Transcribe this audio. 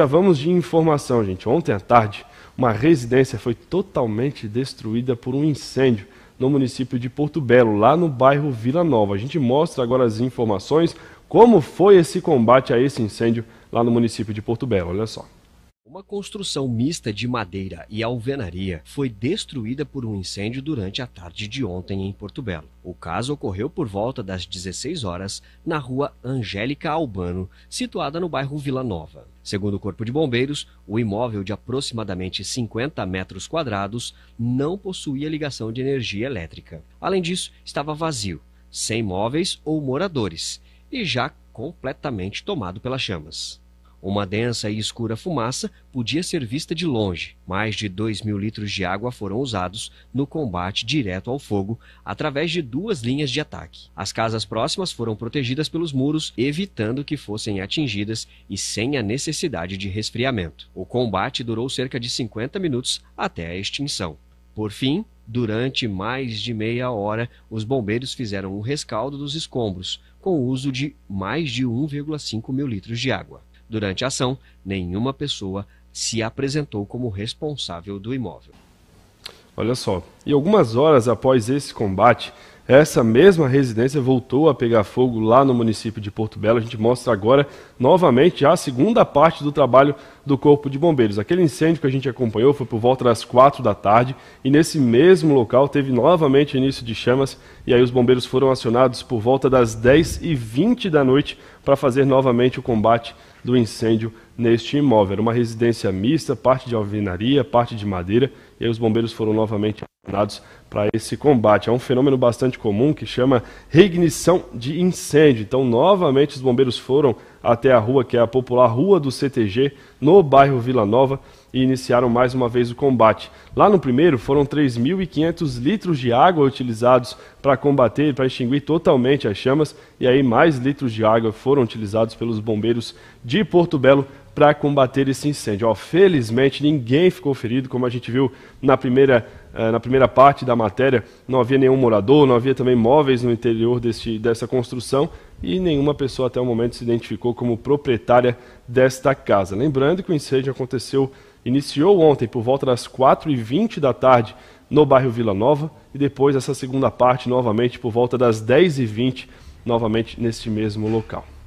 Já vamos de informação, gente. Ontem à tarde, uma residência foi totalmente destruída por um incêndio no município de Porto Belo, lá no bairro Vila Nova. A gente mostra agora as informações, como foi esse combate a esse incêndio lá no município de Porto Belo. Olha só. Uma construção mista de madeira e alvenaria foi destruída por um incêndio durante a tarde de ontem em Porto Belo. O caso ocorreu por volta das 16 horas na rua Angélica Albano, situada no bairro Vila Nova. Segundo o Corpo de Bombeiros, o imóvel de aproximadamente 50 metros quadrados não possuía ligação de energia elétrica. Além disso, estava vazio, sem móveis ou moradores e já completamente tomado pelas chamas. Uma densa e escura fumaça podia ser vista de longe. Mais de 2 mil litros de água foram usados no combate direto ao fogo, através de duas linhas de ataque. As casas próximas foram protegidas pelos muros, evitando que fossem atingidas e sem a necessidade de resfriamento. O combate durou cerca de 50 minutos até a extinção. Por fim, durante mais de meia hora, os bombeiros fizeram o um rescaldo dos escombros, com o uso de mais de 1,5 mil litros de água. Durante a ação, nenhuma pessoa se apresentou como responsável do imóvel. Olha só, e algumas horas após esse combate, essa mesma residência voltou a pegar fogo lá no município de Porto Belo. A gente mostra agora novamente a segunda parte do trabalho do Corpo de Bombeiros. Aquele incêndio que a gente acompanhou foi por volta das quatro da tarde e nesse mesmo local teve novamente início de chamas e aí os bombeiros foram acionados por volta das 10 e 20 da noite para fazer novamente o combate do incêndio neste imóvel. Era uma residência mista, parte de alvenaria, parte de madeira e aí os bombeiros foram novamente dados para esse combate. É um fenômeno bastante comum que chama reignição de incêndio. Então, novamente, os bombeiros foram até a rua, que é a popular Rua do CTG, no bairro Vila Nova, e iniciaram mais uma vez o combate. Lá no primeiro, foram 3.500 litros de água utilizados para combater, para extinguir totalmente as chamas, e aí mais litros de água foram utilizados pelos bombeiros de Porto Belo para combater esse incêndio. Ó, felizmente, ninguém ficou ferido, como a gente viu na primeira, eh, na primeira parte da matéria, não havia nenhum morador, não havia também móveis no interior deste, dessa construção, e nenhuma pessoa até o momento se identificou como proprietária desta casa. Lembrando que o incêndio aconteceu, iniciou ontem por volta das 4h20 da tarde no bairro Vila Nova e depois essa segunda parte novamente por volta das 10h20 novamente neste mesmo local.